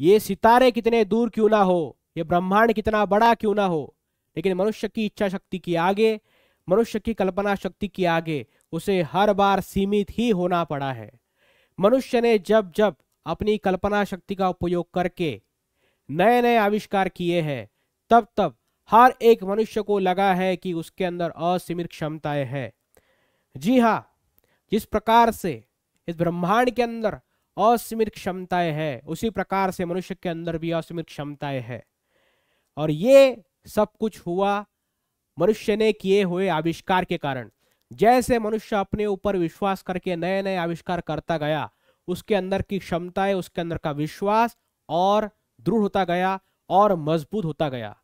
ये सितारे कितने दूर क्यों ना हो ये ब्रह्मांड कितना बड़ा क्यों ना हो लेकिन मनुष्य की इच्छा शक्ति की आगे मनुष्य की कल्पना शक्ति की आगे उसे हर बार सीमित ही होना पड़ा है मनुष्य ने जब जब अपनी कल्पना शक्ति का उपयोग करके नए नए आविष्कार किए हैं तब तब हर एक मनुष्य को लगा है कि उसके अंदर असीमित क्षमताएं हैं जी हाँ जिस प्रकार से इस ब्रह्मांड के अंदर असीमित क्षमताएं है उसी प्रकार से मनुष्य के अंदर भी असीमित क्षमताएं है और ये सब कुछ हुआ मनुष्य ने किए हुए आविष्कार के कारण जैसे मनुष्य अपने ऊपर विश्वास करके नए नए आविष्कार करता गया उसके अंदर की क्षमताएं उसके अंदर का विश्वास और दृढ़ होता गया और मजबूत होता गया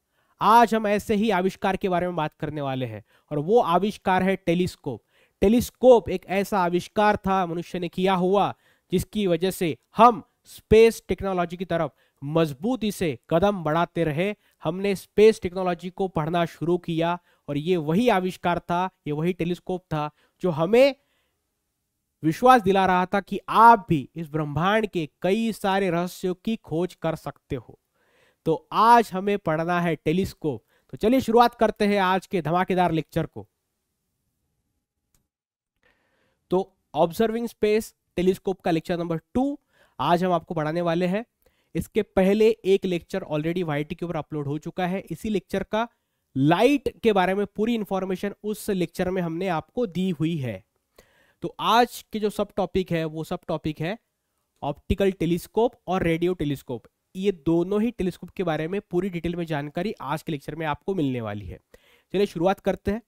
आज हम ऐसे ही आविष्कार के बारे में बात करने वाले हैं और वो आविष्कार है टेलीस्कोप टेलीस्कोप एक ऐसा आविष्कार था मनुष्य ने किया हुआ जिसकी वजह से हम स्पेस टेक्नोलॉजी की तरफ मजबूती से कदम बढ़ाते रहे हमने स्पेस टेक्नोलॉजी को पढ़ना शुरू किया और ये वही आविष्कार था ये वही टेलीस्कोप था जो हमें विश्वास दिला रहा था कि आप भी इस ब्रह्मांड के कई सारे रहस्यों की खोज कर सकते हो तो आज हमें पढ़ना है टेलीस्कोप तो चलिए शुरुआत करते हैं आज के धमाकेदार लेक्चर को तो ऑब्जर्विंग स्पेस टेलीस्कोप का लेक्चर नंबर टू आज हम आपको पढ़ाने वाले हैं इसके पहले एक लेक्चर ऑलरेडी वाई के ऊपर अपलोड हो चुका है इसी लेक्चर का लाइट के बारे में पूरी इंफॉर्मेशन उस लेक्चर में हमने आपको दी हुई है तो आज के जो सब टॉपिक है वो सब टॉपिक है ऑप्टिकल टेलीस्कोप और रेडियो टेलीस्कोप ये दोनों ही टेलीस्कोप के बारे में पूरी डिटेल में जानकारी आज के लेक्चर में आपको मिलने वाली है चलिए शुरुआत करते हैं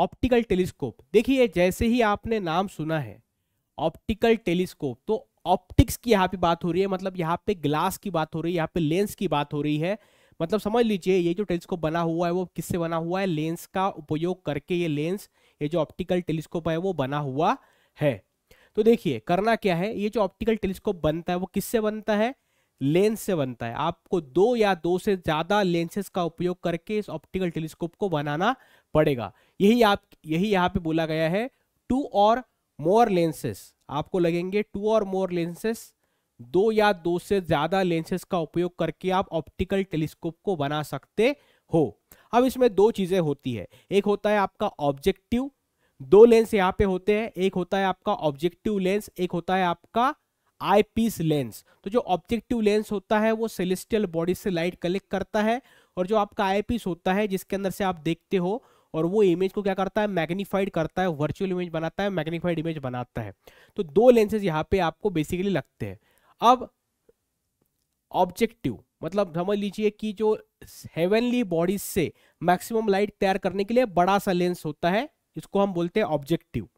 ऑप्टिकल टेलीस्कोप देखिए जैसे ही आपने नाम सुना है ऑप्टिकल टेलीस्कोप तो ऑप्टिक्स की यहाँ पे बात हो रही है मतलब यहाँ पे ग्लास की बात हो रही है यहाँ पे लेंस की बात हो रही है मतलब समझ लीजिए ये जो टेलीस्कोप बना हुआ है वो किससे बना हुआ है लेंस का उपयोग करके ये लेंस ये जो ऑप्टिकल टेलीस्कोप है वो बना हुआ है तो देखिए करना क्या है ये जो ऑप्टिकल टेलीस्कोप बनता है वो किससे बनता है लेंस से बनता है आपको दो या दो से ज़्यादा लेंसेज का उपयोग करके इस ऑप्टिकल टेलीस्कोप को बनाना पड़ेगा यही आप यही यहाँ पे बोला गया है टू और मोर लेंसेस आपको लगेंगे टू और मोर लेंसेस दो या दो से ज़्यादा लेंसेस का उपयोग करके आप ऑप्टिकल टेलीस्कोप को बना सकते हो अब इसमें दो चीज़ें होती है एक होता है आपका ऑब्जेक्टिव दो लेंस यहाँ पे होते हैं एक होता है आपका ऑब्जेक्टिव लेंस एक होता है आपका आई पीस लेंस तो जो ऑब्जेक्टिव लेंस होता है वो सेलेस्टियल बॉडी से लाइट कलेक्ट करता है और जो आपका आई पीस होता है जिसके अंदर से आप देखते हो और वो इमेज को क्या करता है मैग्नीफाइड करता है वर्चुअल इमेज बनाता है मैग्नीफाइड इमेज बनाता है तो दो लेंसेज यहाँ पे आपको बेसिकली लगते हैं अब ऑब्जेक्टिव मतलब समझ लीजिए कि जो हेवनली बॉडीज से मैक्सिमम लाइट तैयार करने के लिए बड़ा सा लेंस होता है इसको हम बोलते हैं ऑब्जेक्टिव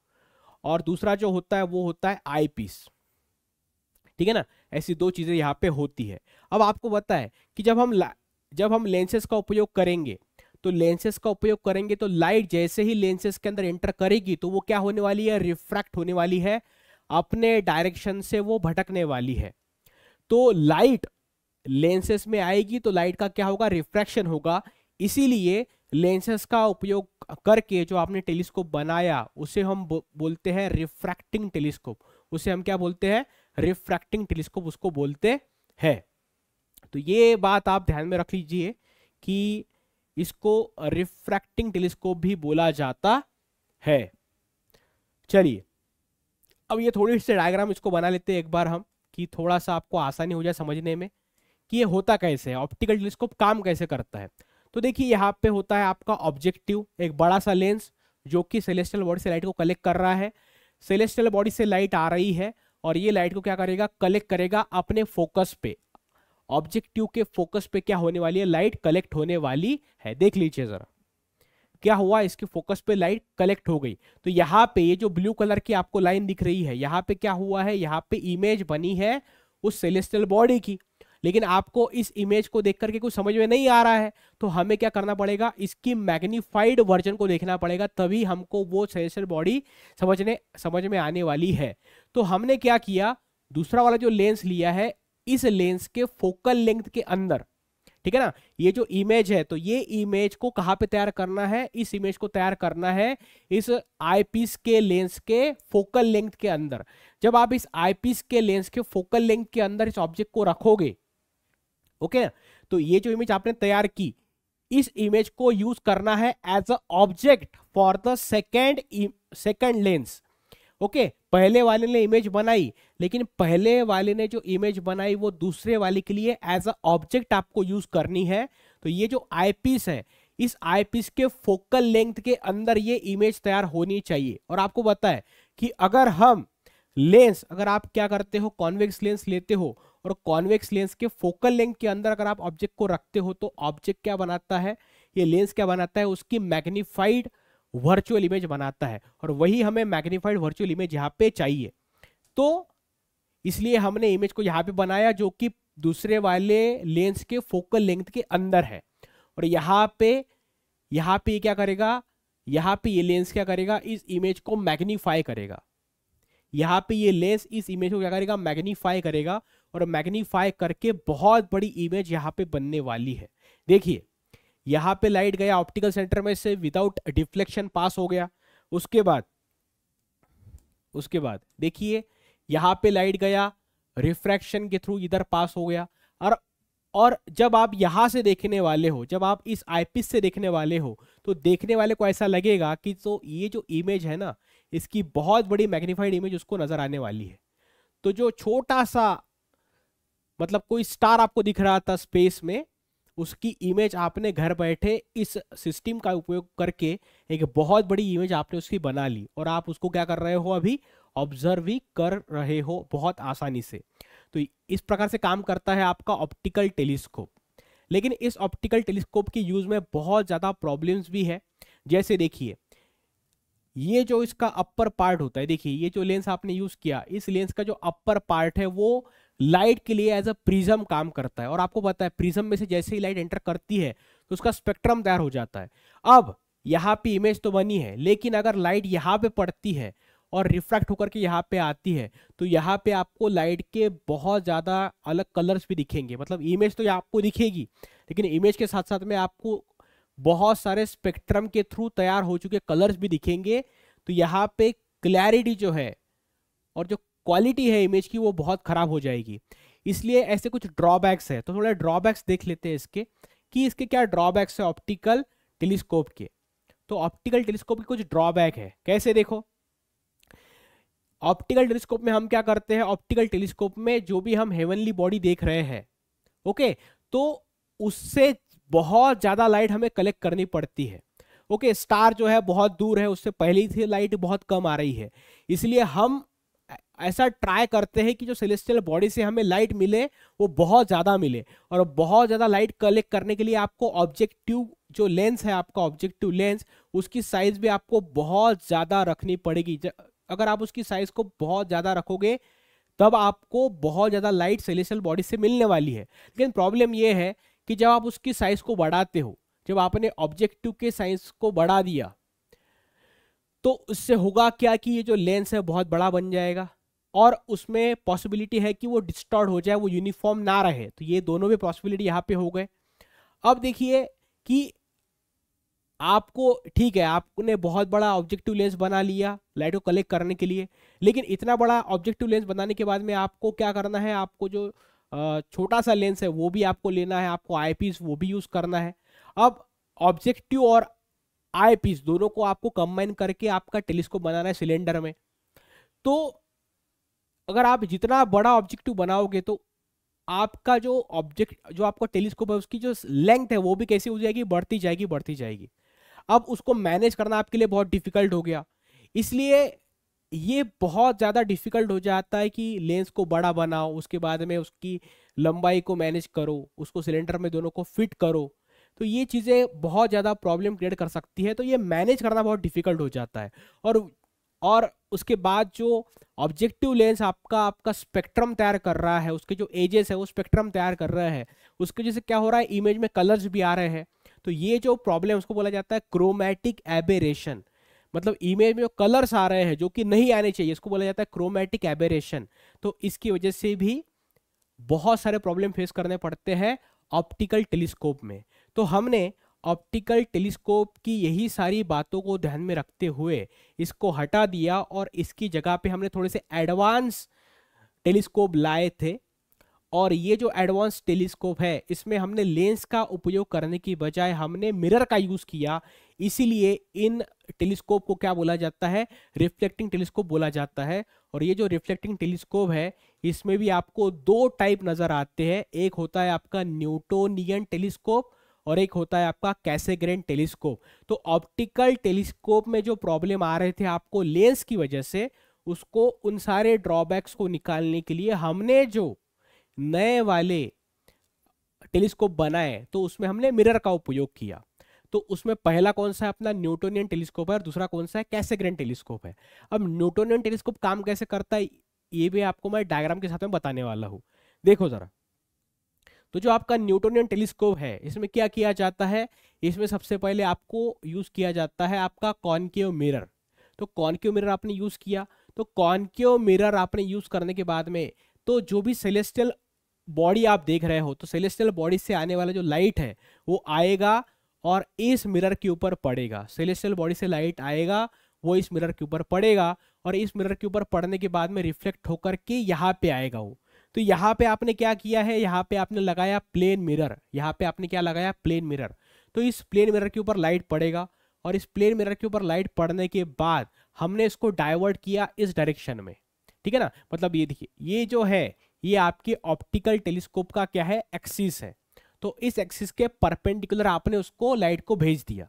और दूसरा जो होता है वो होता है आई पीस ठीक है ना ऐसी दो चीज़ें यहाँ पे होती है अब आपको पता है कि जब हम जब हम लेंसेज का उपयोग करेंगे तो लेंसेज का उपयोग करेंगे तो लाइट जैसे ही लेंसेज के अंदर एंटर करेगी तो वो क्या होने वाली है रिफ्रैक्ट होने वाली है अपने डायरेक्शन से वो भटकने वाली है तो लाइट लेंसेस में आएगी तो लाइट का क्या होगा रिफ्रैक्शन होगा इसीलिए लेंसेस का उपयोग करके जो आपने टेलीस्कोप बनाया उसे हम बोलते हैं रिफ्रैक्टिंग टेलीस्कोप उसे हम क्या बोलते हैं रिफ्रैक्टिंग टेलीस्कोप उसको बोलते हैं तो ये बात आप ध्यान में रख लीजिए कि इसको रिफ्रैक्टिंग टेलीस्कोप भी बोला जाता है चलिए अब ये थोड़ी सी डायग्राम इसको बना लेते हैं एक बार हम कि थोड़ा सा आपको आसानी हो जाए समझने में कि ये होता कैसे है ऑप्टिकल टेलीस्कोप काम कैसे करता है तो देखिए यहाँ पे होता है आपका ऑब्जेक्टिव एक बड़ा सा लेंस जो कि सेलेस्टियल बॉडी से लाइट को कलेक्ट कर रहा है सेलेस्टियल बॉडी से लाइट आ रही है और ये लाइट को क्या करेगा कलेक्ट करेगा अपने फोकस पे ऑब्जेक्टिव के फोकस पे क्या होने वाली है लाइट कलेक्ट होने वाली है देख लीजिए जरा क्या हुआ इसके फोकस पे लाइट कलेक्ट हो गई तो यहाँ पे ये जो ब्लू कलर की आपको लाइन दिख रही है यहाँ पे क्या हुआ है यहाँ पे इमेज बनी है उस सेलेस्टियल बॉडी की लेकिन आपको इस इमेज को देख करके कुछ समझ में नहीं आ रहा है तो हमें क्या करना पड़ेगा इसकी मैग्नीफाइड वर्जन को देखना पड़ेगा तभी हमको वो सेंसर बॉडी समझने समझ में आने वाली है तो हमने क्या किया दूसरा वाला जो लेंस लिया है इस लेंस के फोकल लेंथ के अंदर ठीक है ना ये जो इमेज है तो ये इमेज को कहाँ पे तैयार करना है इस इमेज को तैयार करना है इस आईपीस के लेंस के फोकल लेंथ के अंदर जब आप इस आईपीस के लेंस के फोकल लेंथ के अंदर इस ऑब्जेक्ट को रखोगे ओके ना तो ये जो इमेज आपने तैयार की इस इमेज को यूज करना है as a object for the second second lens okay पहले वाले ने इमेज बनाई लेकिन पहले वाले ने जो इमेज बनाई वो दूसरे वाले के लिए एज अ ऑब्जेक्ट आपको यूज करनी है तो ये जो आईपीस है इस आईपीस के फोकल लेंथ के अंदर ये इमेज तैयार होनी चाहिए और आपको बताए कि अगर हम लेंस अगर आप क्या करते हो कॉन्वेक्स लेंस लेते हो और कॉन्वेक्स लेंस के फोकल लेंथ के अंदर अगर आप ऑब्जेक्ट को रखते हो तो ऑब्जेक्ट क्या बनाता है ये लेंस क्या बनाता है उसकी मैग्नीफाइड वर्चुअल इमेज बनाता है और वही हमें मैग्नीफाइड वर्चुअल इमेज यहाँ पे चाहिए तो इसलिए हमने इमेज को यहाँ पे बनाया जो कि दूसरे वाले लेंस के फोकल लेंथ के अंदर है और यहाँ पे यहाँ पे क्या करेगा यहाँ पे ये लेंस क्या करेगा इस इमेज को मैग्नीफाई करेगा यहाँ पे ये लेंस इस इमेज को क्या करेगा मैग्नीफाई करेगा और मैग्नीफाई करके बहुत बड़ी इमेज यहाँ पे बनने वाली है देखिए यहाँ पे लाइट गया ऑप्टिकल सेंटर में से विदाउट डिफ्लेक्शन पास हो गया उसके बाद उसके बाद देखिए यहाँ पे लाइट गया रिफ्रैक्शन के थ्रू इधर पास हो गया और और जब आप यहाँ से देखने वाले हो जब आप इस आईपीस से देखने वाले हो तो देखने वाले को ऐसा लगेगा कि तो ये जो इमेज है ना इसकी बहुत बड़ी मैग्नीफाइड इमेज उसको नज़र आने वाली है तो जो छोटा सा मतलब कोई स्टार आपको दिख रहा था स्पेस में उसकी इमेज आपने घर बैठे इस सिस्टम का उपयोग करके एक बहुत बड़ी इमेज आपने उसकी बना ली और आप उसको क्या कर रहे हो अभी ऑब्जर्व ही कर रहे हो बहुत आसानी से तो इस प्रकार से काम करता है आपका ऑप्टिकल टेलीस्कोप लेकिन इस ऑप्टिकल टेलीस्कोप के यूज में बहुत ज़्यादा प्रॉब्लम्स भी है जैसे देखिए ये जो इसका अपर पार्ट होता है देखिए ये जो लेंस आपने यूज़ किया इस लेंस का जो अपर पार्ट है वो लाइट के लिए एज अ प्रिज्म काम करता है और आपको पता है प्रिज्म में से जैसे ही लाइट एंटर करती है तो उसका स्पेक्ट्रम तैयार हो जाता है अब यहाँ पे इमेज तो बनी है लेकिन अगर लाइट यहाँ पे पड़ती है और रिफ्रैक्ट होकर के यहाँ पे आती है तो यहाँ पे आपको लाइट के बहुत ज़्यादा अलग कलर्स भी दिखेंगे मतलब इमेज तो आपको दिखेगी लेकिन इमेज के साथ साथ में आपको बहुत सारे स्पेक्ट्रम के थ्रू तैयार हो चुके कलर्स भी दिखेंगे तो यहाँ पे क्लैरिटी जो है और जो क्वालिटी है इमेज की वो बहुत ख़राब हो जाएगी इसलिए ऐसे कुछ ड्रॉबैक्स है तो थोड़े ड्रॉबैक्स देख लेते हैं इसके कि इसके क्या ड्रॉबैक्स है ऑप्टिकल टेलीस्कोप के तो ऑप्टिकल टेलीस्कोप के कुछ ड्रॉबैक है कैसे देखो ऑप्टिकल टेलीस्कोप में हम क्या करते हैं ऑप्टिकल टेलीस्कोप में जो भी हम हेवनली बॉडी देख रहे हैं ओके तो उससे बहुत ज़्यादा लाइट हमें कलेक्ट करनी पड़ती है ओके स्टार जो है बहुत दूर है उससे पहले ही लाइट बहुत कम आ रही है इसलिए हम ऐसा ट्राई करते हैं कि जो सेलेस्टियल बॉडी से हमें लाइट मिले वो बहुत ज़्यादा मिले और बहुत ज़्यादा लाइट कलेक्ट करने के लिए आपको ऑब्जेक्टिव जो लेंस है आपका ऑब्जेक्टिव लेंस उसकी साइज़ भी आपको बहुत ज़्यादा रखनी पड़ेगी अगर आप उसकी साइज़ को बहुत ज़्यादा रखोगे तब आपको बहुत ज़्यादा लाइट सेलेस्टियल बॉडी से मिलने वाली है लेकिन प्रॉब्लम यह है कि जब आप उसकी साइज़ को बढ़ाते हो जब आपने ऑब्जेक्टिव के साइज को बढ़ा दिया तो उससे होगा क्या कि ये जो लेंस है बहुत बड़ा बन जाएगा और उसमें पॉसिबिलिटी है कि वो डिस्टॉर्ड हो जाए वो यूनिफॉर्म ना रहे तो ये दोनों भी पॉसिबिलिटी यहाँ पे हो गए अब देखिए कि आपको ठीक है आपने बहुत बड़ा ऑब्जेक्टिव लेंस बना लिया लाइट को कलेक्ट करने के लिए लेकिन इतना बड़ा ऑब्जेक्टिव लेंस बनाने के बाद में आपको क्या करना है आपको जो छोटा सा लेंस है वो भी आपको लेना है आपको पीस वो भी यूज़ करना है अब ऑब्जेक्टिव और पीस दोनों को आपको कंबाइन करके आपका टेलीस्कोप बनाना है सिलेंडर में तो अगर आप जितना बड़ा ऑब्जेक्टिव बनाओगे तो आपका जो ऑब्जेक्ट जो आपका टेलीस्कोप है उसकी जो लेंथ है वो भी कैसी हो जाएगी बढ़ती जाएगी बढ़ती जाएगी अब उसको मैनेज करना आपके लिए बहुत डिफिकल्ट हो गया इसलिए ये बहुत ज़्यादा डिफिकल्ट हो जाता है कि लेंस को बड़ा बनाओ उसके बाद में उसकी लंबाई को मैनेज करो उसको सिलेंडर में दोनों को फिट करो तो ये चीज़ें बहुत ज़्यादा प्रॉब्लम क्रिएट कर सकती है तो ये मैनेज करना बहुत डिफिकल्ट हो जाता है और और उसके बाद जो ऑब्जेक्टिव लेंस आपका आपका स्पेक्ट्रम तैयार कर रहा है उसके जो एजेस है वो स्पेक्ट्रम तैयार कर रहा है उसके जैसे क्या हो रहा है इमेज में कलर्स भी आ रहे हैं तो ये जो प्रॉब्लम उसको बोला जाता है क्रोमैटिक एबेरेशन मतलब इमेज में जो कलर्स आ रहे हैं जो कि नहीं आने चाहिए इसको बोला जाता है क्रोमैटिक एबेरेशन तो इसकी वजह से भी बहुत सारे प्रॉब्लम फेस करने पड़ते हैं ऑप्टिकल टेलीस्कोप में तो हमने ऑप्टिकल टेलीस्कोप की यही सारी बातों को ध्यान में रखते हुए इसको हटा दिया और इसकी जगह पे हमने थोड़े से एडवांस टेलीस्कोप लाए थे और ये जो एडवांस टेलीस्कोप है इसमें हमने लेंस का उपयोग करने की बजाय हमने मिरर का यूज़ किया इसीलिए इन टेलीस्कोप को क्या बोला जाता है रिफ्लेक्टिंग टेलीस्कोप बोला जाता है और ये जो रिफ्लेक्टिंग टेलीस्कोप है इसमें भी आपको दो टाइप नज़र आते हैं एक होता है आपका न्यूटोनियन टेलीस्कोप और एक होता है आपका कैसेग्रेन टेलीस्कोप तो ऑप्टिकल टेलीस्कोप में जो प्रॉब्लम आ रहे थे आपको लेंस की वजह से उसको उन सारे ड्रॉबैक्स को निकालने के लिए हमने जो नए वाले टेलीस्कोप बनाए तो उसमें हमने मिरर का उपयोग किया तो उसमें पहला कौन सा है अपना न्यूटोनियन टेलीस्कोप है और दूसरा कौन सा है कैसेग्रेन टेलीस्कोप है अब न्यूटोनियन टेलीस्कोप काम कैसे करता है ये भी आपको मैं डायग्राम के साथ में बताने वाला हूँ देखो ज़रा तो जो आपका न्यूटोनियन टेलीस्कोप है इसमें क्या किया जाता है इसमें सबसे पहले आपको यूज़ किया जाता है आपका कॉनकेव मिरर तो कॉनकेव मिरर आपने यूज़ किया तो कॉनकेव मिरर आपने यूज़ करने के बाद में तो जो भी सेलेस्टियल बॉडी आप देख रहे हो तो सेलेस्टियल बॉडी से आने वाला जो लाइट है वो आएगा और इस मिरर के ऊपर पड़ेगा सेलेस्टियल बॉडी से लाइट आएगा वो इस मिरर के ऊपर पड़ेगा और इस मिरर के ऊपर पड़ने के बाद में रिफ्लेक्ट होकर के यहाँ पे आएगा वो तो यहाँ पे आपने क्या किया है यहाँ पे आपने लगाया प्लेन मिरर यहाँ पे आपने क्या लगाया प्लेन मिरर तो इस प्लेन मिरर के ऊपर लाइट पड़ेगा और इस प्लेन मिरर के ऊपर लाइट पड़ने के बाद हमने इसको डाइवर्ट किया इस डायरेक्शन में ठीक है ना मतलब ये देखिए ये जो है ये आपके ऑप्टिकल टेलीस्कोप का क्या है एक्सिस है तो इस एक्सिस के परपेंडिकुलर आपने उसको लाइट को भेज दिया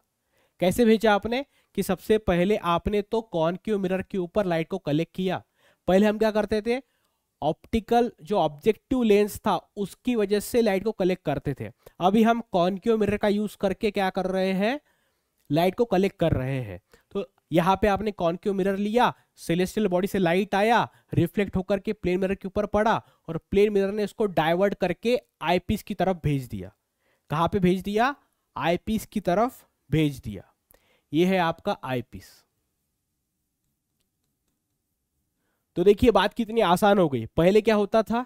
कैसे भेजा आपने कि सबसे पहले आपने तो कॉन क्यू मिरर के ऊपर लाइट को कलेक्ट किया पहले हम क्या करते थे ऑप्टिकल जो ऑब्जेक्टिव लेंस था उसकी वजह से लाइट को कलेक्ट करते थे अभी हम कॉन्क्यो मिरर का यूज करके क्या कर रहे हैं लाइट को कलेक्ट कर रहे हैं तो यहाँ पे आपने कॉन्क्यो मिरर लिया सेलेस्टियल बॉडी से लाइट आया रिफ्लेक्ट होकर के प्लेन मिरर के ऊपर पड़ा और प्लेन मिरर ने इसको डाइवर्ट करके आईपीस की तरफ भेज दिया कहाँ पे भेज दिया आईपीस की तरफ भेज दिया ये है आपका आईपीस तो देखिए बात कितनी आसान हो गई पहले क्या होता था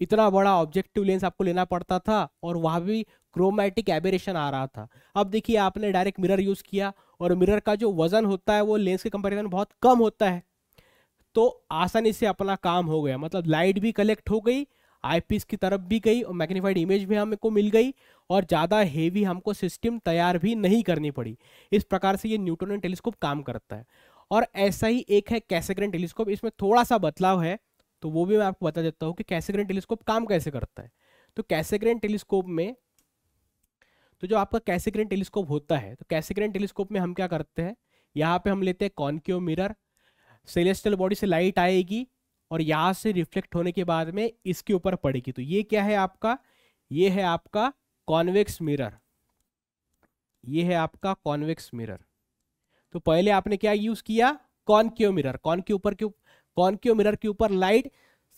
इतना बड़ा ऑब्जेक्टिव लेंस आपको लेना पड़ता था और वहाँ भी क्रोमैटिक एबेरेशन आ रहा था अब देखिए आपने डायरेक्ट मिरर यूज़ किया और मिरर का जो वज़न होता है वो लेंस के कंपेरिजन बहुत कम होता है तो आसानी से अपना काम हो गया मतलब लाइट भी कलेक्ट हो गई आईपीस की तरफ भी गई और मैग्नीफाइड इमेज भी हमको मिल गई और ज़्यादा हेवी हमको सिस्टम तैयार भी नहीं करनी पड़ी इस प्रकार से ये न्यूटोन टेलीस्कोप काम करता है और ऐसा ही एक है कैसेग्रेन टेलीस्कोप इसमें थोड़ा सा बदलाव है तो वो भी मैं आपको बता देता हूँ कि कैसेग्रेन टेलीस्कोप काम कैसे करता है तो कैसेग्रेन टेलीस्कोप में तो जो आपका कैसेग्रेन टेलीस्कोप होता है तो कैसेग्रेन टेलीस्कोप में हम क्या करते हैं यहाँ पे हम लेते हैं कॉन्क्यो मिरर सेलेस्टल बॉडी से लाइट आएगी और यहाँ से रिफ्लेक्ट होने के बाद में इसके ऊपर पड़ेगी तो ये क्या है आपका ये है आपका कॉन्वेक्स मिरर ये है आपका कॉन्वेक्स मिरर तो पहले आपने क्या यूज किया कॉनक्यो मिरर कॉन के ऊपर क्यों मिरर के ऊपर लाइट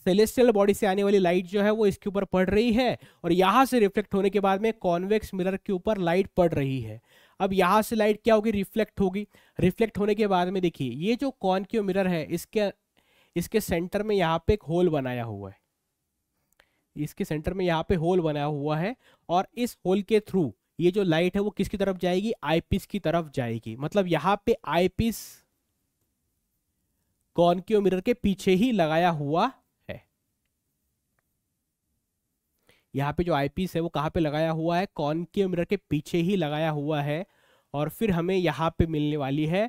सेलेस्टियल बॉडी से आने वाली लाइट जो है वो इसके ऊपर पड़ रही है और यहाँ से रिफ्लेक्ट होने के बाद में कॉन्वेक्स मिरर के ऊपर लाइट पड़ रही है अब यहाँ से लाइट क्या होगी रिफ्लेक्ट होगी रिफ्लेक्ट होने के बाद में देखिए ये जो कॉनक्यो मिरर है इसके इसके सेंटर में यहाँ पे एक होल बनाया हुआ है इसके सेंटर में यहाँ पे होल बनाया हुआ है और इस होल के थ्रू ये जो लाइट है वो किसकी तरफ जाएगी आईपीस की तरफ जाएगी मतलब यहाँ पे आईपीस की मिरर के पीछे ही लगाया हुआ है यहाँ पे जो आईपीस है वो कहां पे लगाया हुआ है की मिरर के पीछे ही लगाया हुआ है और फिर हमें यहां पे मिलने वाली है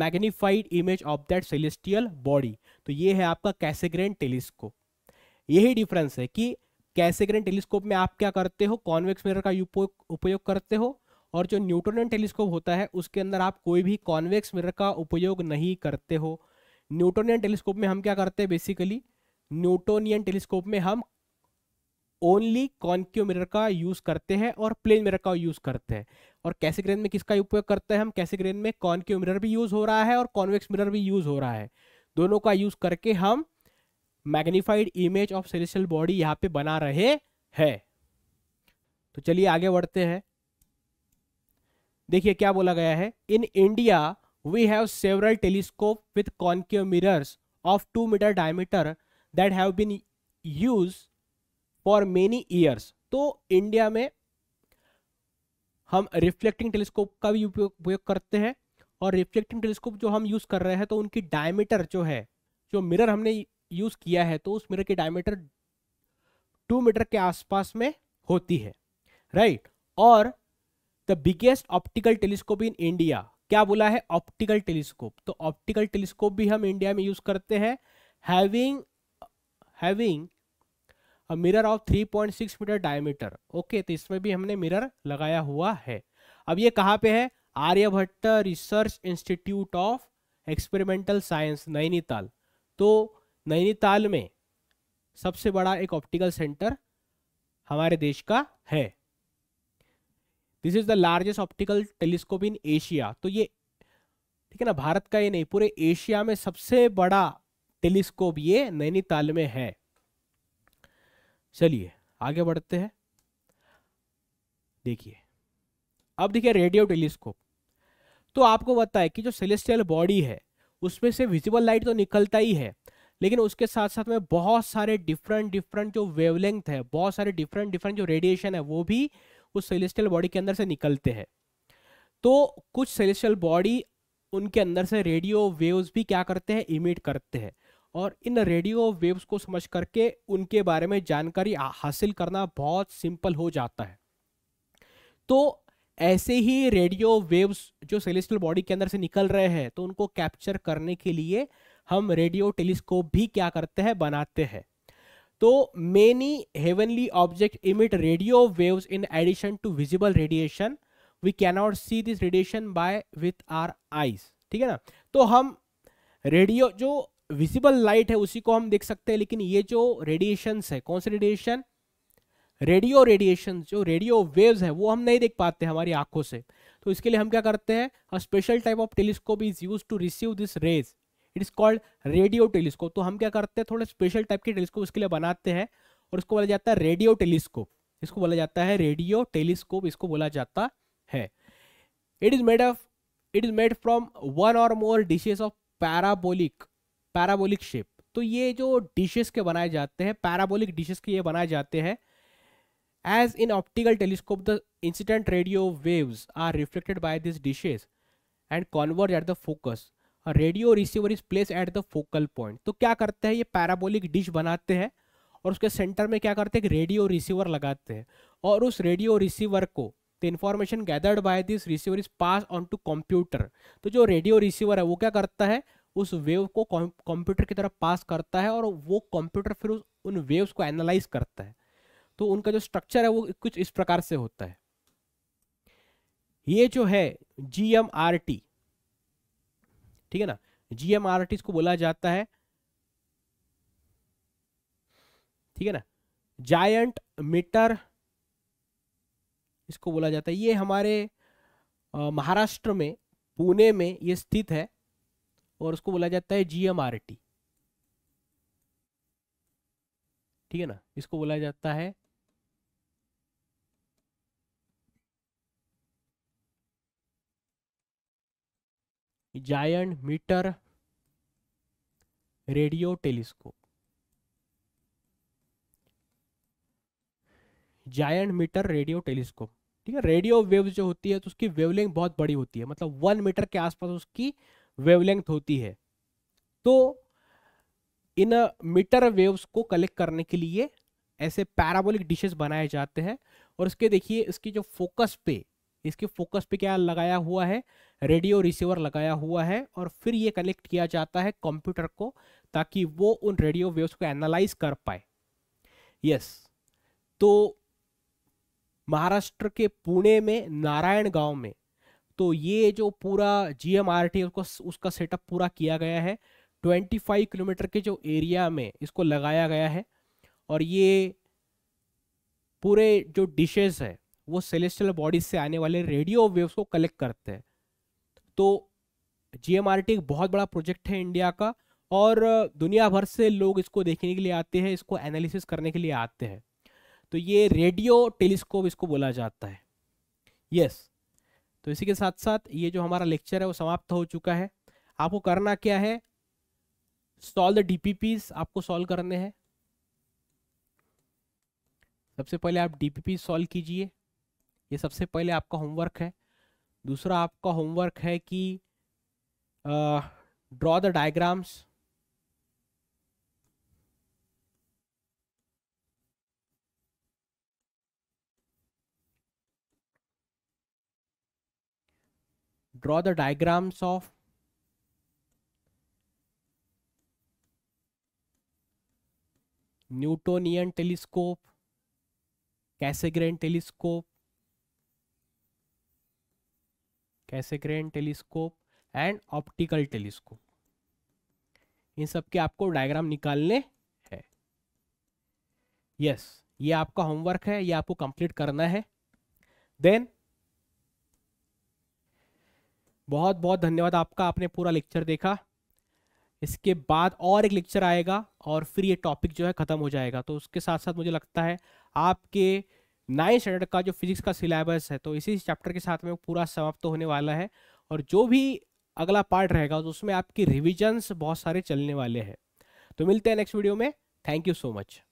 magnified image of that celestial body तो ये है आपका कैसेग्रेन टेलीस्कोप यही डिफरेंस है कि कैसे ग्रेन टेलीस्कोप में आप क्या करते हो कॉन्वेक्स मिरर का उपयोग करते हो और जो न्यूटोनियन टेलीस्कोप होता है उसके अंदर आप कोई भी कॉन्वेक्स मिरर का उपयोग नहीं करते हो न्यूटोनियन टेलीस्कोप में हम क्या करते हैं बेसिकली न्यूटोनियन टेलीस्कोप में हम ओनली कॉन्क्यू मिरर का यूज़ करते हैं और प्लेन मिरर का यूज़ करते हैं और कैसे ग्रेन में किसका उपयोग करते हैं हम कैसे ग्रेन में कॉन्क्यू मिरर भी यूज़ हो रहा है और कॉन्वेक्स मिरर भी यूज़ हो रहा है दोनों का यूज़ करके हम magnified image of celestial body यहाँ पे बना रहे हैं तो चलिए आगे बढ़ते हैं देखिए क्या बोला गया है in India we have several telescope with concave mirrors of two meter diameter that have been use for many years तो इंडिया में हम रिफ्लेक्टिंग टेलीस्कोप का भी उपयोग करते हैं और रिफ्लेक्टिंग टेलीस्कोप जो हम यूज़ कर रहे हैं तो उनकी डायमीटर जो है जो मिरर हमने यूज़ किया है तो उस मिरर की डायमीटर टू मीटर के आसपास में होती है राइट right? और the biggest optical telescope in India क्या बोला है ऑप्टिकल टेलीस्कोप तो ऑप्टिकल टेलीस्कोप भी हम इंडिया में यूज करते हैं having having mirror of 3.6 meter diameter okay तो इसमें भी हमने मिरर लगाया हुआ है अब ये कहाँ पे है Aryabhatta research institute of experimental science Nainital तो नैनीताल में सबसे बड़ा एक ऑप्टिकल सेंटर हमारे देश का है this is the largest optical telescope in Asia तो ये ठीक है ना भारत का ये नहीं पूरे एशिया में सबसे बड़ा टेलीस्कोप ये नैनीताल में है चलिए आगे बढ़ते हैं देखिए अब देखिए रेडियो टेलीस्कोप तो आपको पता है कि जो सेलेस्टियल बॉडी है उसमें से विजिबल लाइट तो निकलता ही है लेकिन उसके साथ साथ में बहुत सारे डिफरेंट डिफरेंट जो वेवलेंथ है बहुत सारे डिफरेंट डिफरेंट जो रेडिएशन है वो भी उस सेलेस्टियल बॉडी के अंदर से निकलते हैं तो कुछ सेलेस्टियल बॉडी उनके अंदर से रेडियो वेव्स भी क्या करते हैं इमिट करते हैं और इन रेडियो वेव्स को समझ करके उनके बारे में जानकारी हासिल करना बहुत सिंपल हो जाता है तो ऐसे ही रेडियो वेव्स जो सेलेस्टियल बॉडी के अंदर से निकल रहे हैं तो उनको कैप्चर करने के लिए हम रेडियो टेलीस्कोप भी क्या करते हैं बनाते हैं तो many heavenly object emit radio waves in addition to visible radiation we cannot see this radiation by with our eyes ठीक है ना तो हम रेडियो जो विजिबल लाइट है उसी को हम देख सकते हैं लेकिन ये जो रेडिएशन है कौन से रेडिएशन रेडियो रेडिएशन जो रेडियो वेव्स है वो हम नहीं देख पाते हमारी आंखों से तो इसके लिए हम क्या करते हैं special type of telescope is use to receive this rays it is called radio telescope तो हम क्या करते हैं थोड़े स्पेशल टाइप के टेलीस्कोप उसके लिए बनाते हैं और उसको बोला जाता है रेडियो टेलीस्कोप इसको बोला जाता है रेडियो टेलीस्कोप इसको बोला जाता है it is made of it is made from one or more dishes of parabolic parabolic shape तो ये जो डिशेस के बनाए जाते हैं पैराबोलिक डिशेस के ये बनाए जाते हैं as in optical telescope the incident radio waves are reflected by this dishes and convert at the focus radio receiver is place at the focal point तो क्या करते हैं ये पैराबोलिक डिश बनाते हैं और उसके सेंटर में क्या करते हैं रेडियो रिसीवर लगाते हैं और उस रेडियो रिसीवर को the information gathered by this receiver is pass on to computer तो जो रेडियो रिसीवर है वो क्या करता है उस वेव को कंप्यूटर की तरफ पास करता है और वो कंप्यूटर फिर उन वेव्स को एनालाइज करता है तो उनका जो स्ट्रक्चर है वो कुछ इस प्रकार से होता है ये जो है जी ठीक है ना जीएम टी बोला जाता है ठीक है ना जायंट मीटर इसको बोला जाता है ये हमारे महाराष्ट्र में पुणे में ये स्थित है और उसको बोला जाता है जीएमआरटी ठीक है ना इसको बोला जाता है giant meter radio telescope giant meter radio telescope ठीक है रेडियो वेव जो होती है तो उसकी वेवलेंथ बहुत बड़ी होती है मतलब वन मीटर के आसपास उसकी वेवलेंथ होती है तो इन मीटर वेव्स को कलेक्ट करने के लिए ऐसे पैराबोलिक डिशेस बनाए जाते हैं और उसके देखिए इसकी जो फोकस पे इसके फोकस पे क्या लगाया हुआ है रेडियो रिसीवर लगाया हुआ है और फिर ये कनेक्ट किया जाता है कंप्यूटर को ताकि वो उन रेडियो वेव्स को एनालाइज कर पाए यस तो महाराष्ट्र के पुणे में नारायण गांव में तो ये जो पूरा जी एम आर टी उसको उसका सेटअप पूरा किया गया है 25 किलोमीटर के जो एरिया में इसको लगाया गया है और ये पूरे जो डिशेज है वो सेलेस्टल बॉडीज से आने वाले रेडियो वेव्स को कलेक्ट करते हैं तो जी एक बहुत बड़ा प्रोजेक्ट है इंडिया का और दुनिया भर से लोग इसको देखने के लिए आते हैं इसको एनालिसिस करने के लिए आते हैं तो ये रेडियो टेलीस्कोप इसको बोला जाता है यस yes. तो इसी के साथ साथ ये जो हमारा लेक्चर है वो समाप्त हो चुका है आपको करना क्या है सॉल्व द डीपीपीज आपको सॉल्व करने हैं सबसे पहले आप डीपीपी सॉल्व कीजिए ये सबसे पहले आपका होमवर्क है दूसरा आपका होमवर्क है कि draw the diagrams draw the diagrams of Newtonian telescope Cassegrain telescope Cassegrain telescope and optical telescope इन सब के आपको डायग्राम निकालने हैं यस yes, ये आपका होमवर्क है ये आपको कंप्लीट करना है देन बहुत बहुत धन्यवाद आपका आपने पूरा लेक्चर देखा इसके बाद और एक लेक्चर आएगा और फिर ये टॉपिक जो है ख़त्म हो जाएगा तो उसके साथ साथ मुझे लगता है आपके नाइन्थ स्टैंडर्ड का जो फिजिक्स का सिलेबस है तो इसी चैप्टर के साथ में पूरा समाप्त तो होने वाला है और जो भी अगला पार्ट रहेगा तो उसमें आपकी रिविजन्स बहुत सारे चलने वाले हैं तो मिलते हैं नेक्स्ट वीडियो में थैंक यू सो मच